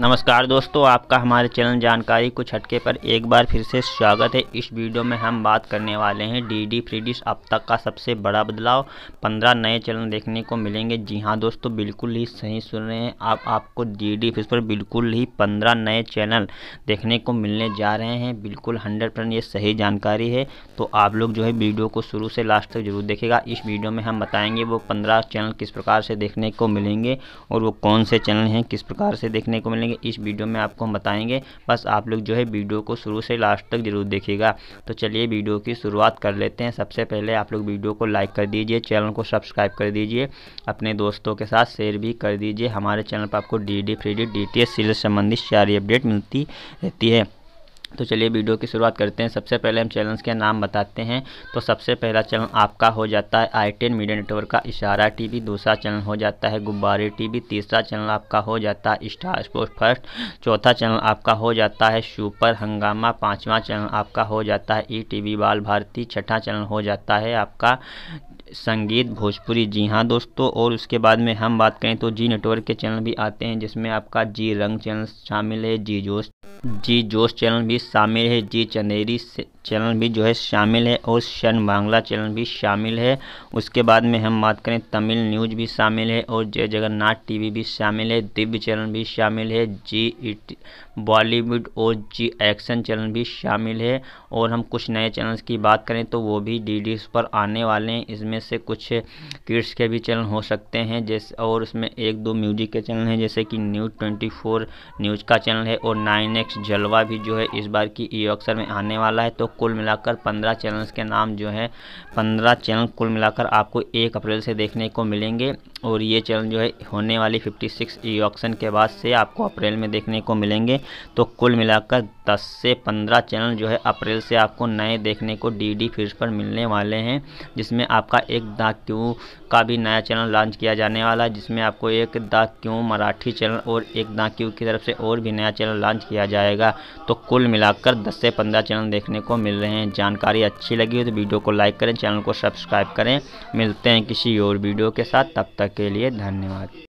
नमस्कार दोस्तों आपका हमारे चैनल जानकारी कुछ हटके पर एक बार फिर से स्वागत है इस वीडियो में हम बात करने वाले हैं डीडी फ्री डिश अब तक का सबसे बड़ा बदलाव 15 नए चैनल देखने को मिलेंगे जी हां दोस्तों बिल्कुल ही सही सुन रहे हैं आप आपको डीडी फ्री पर बिल्कुल ही 15 नए चैनल देखने को मिलने जा रहे हैं बिल्कुल हंड्रेड ये सही जानकारी है तो आप लोग जो है वीडियो को शुरू से लास्ट तक जरूर देखेगा इस वीडियो में हम बताएँगे वो पंद्रह चैनल किस प्रकार से देखने को मिलेंगे और वो कौन से चैनल हैं किस प्रकार से देखने को मिलेंगे बनेंगे इस वीडियो में आपको हम बताएंगे बस आप लोग जो है वीडियो को शुरू से लास्ट तक जरूर देखिएगा तो चलिए वीडियो की शुरुआत कर लेते हैं सबसे पहले आप लोग वीडियो को लाइक कर दीजिए चैनल को सब्सक्राइब कर दीजिए अपने दोस्तों के साथ शेयर भी कर दीजिए हमारे चैनल पर आपको D D free D D T S series संबंधित सारी अपडेट मिलती रहती है तो चलिए वीडियो की शुरुआत करते हैं सबसे पहले हम चैनल्स के नाम बताते हैं तो सबसे पहला चैनल आपका हो जाता है आई टेन मीडिया नेटवर्क का इशारा टीवी दूसरा चैनल हो जाता है गुब्बारे टीवी तीसरा चैनल आपका हो जाता है स्टार स्पोर्ट फर्स्ट चौथा चैनल आपका हो जाता है सुपर हंगामा पाँचवा चैनल आपका हो जाता है ई टी वी बाल भारती छठा चैनल हो जाता है आपका संगीत भोजपुरी जी हाँ दोस्तों और उसके बाद में हम बात करें तो जी नेटवर्क के चैनल भी आते हैं जिसमें आपका जी रंग चैनल शामिल है जी जोश जी जोश चैनल भी शामिल है जी चंदेरी चैनल भी जो है शामिल है और शन बांग्ला चैनल भी शामिल है उसके बाद में हम बात करें तमिल न्यूज भी शामिल है और जय जगन्नाथ टीवी भी शामिल है दिव्य चैनल भी शामिल है जी बॉलीवुड और जी एक्शन चैनल भी शामिल है और हम कुछ नए चैनल्स की बात करें तो वो भी डी पर आने वाले हैं इसमें इनमें से कुछ किड्स के भी चैनल हो सकते हैं जैसे और उसमें एक दो म्यूजिक के चैनल हैं जैसे कि न्यूज़ ट्वेंटी फोर न्यूज़ का चैनल है और नाइन एक्स जलवा भी जो है इस बार की ई अक्सर में आने वाला है तो कुल मिलाकर पंद्रह चैनल्स के नाम जो है पंद्रह चैनल कुल मिलाकर आपको एक अप्रैल से देखने को मिलेंगे और ये चैनल जो है होने वाली फिफ्टी सिक्स ई ऑक्शन के बाद से आपको अप्रैल में देखने को मिलेंगे तो कुल मिलाकर दस से पंद्रह चैनल जो है अप्रैल से आपको नए देखने को डी डी फिर पर मिलने वाले हैं जिसमें आपका एक द क्यू का भी नया चैनल लॉन्च किया जाने वाला है जिसमें आपको एक द क्यू मराठी चैनल और एक द क्यू की तरफ से और भी नया चैनल लॉन्च किया जाएगा तो कुल मिलाकर दस से पंद्रह चैनल देखने को मिल रहे हैं जानकारी अच्छी लगी हो तो वीडियो को लाइक करें चैनल को सब्सक्राइब करें मिलते हैं किसी और वीडियो के साथ तब तक के लिए धन्यवाद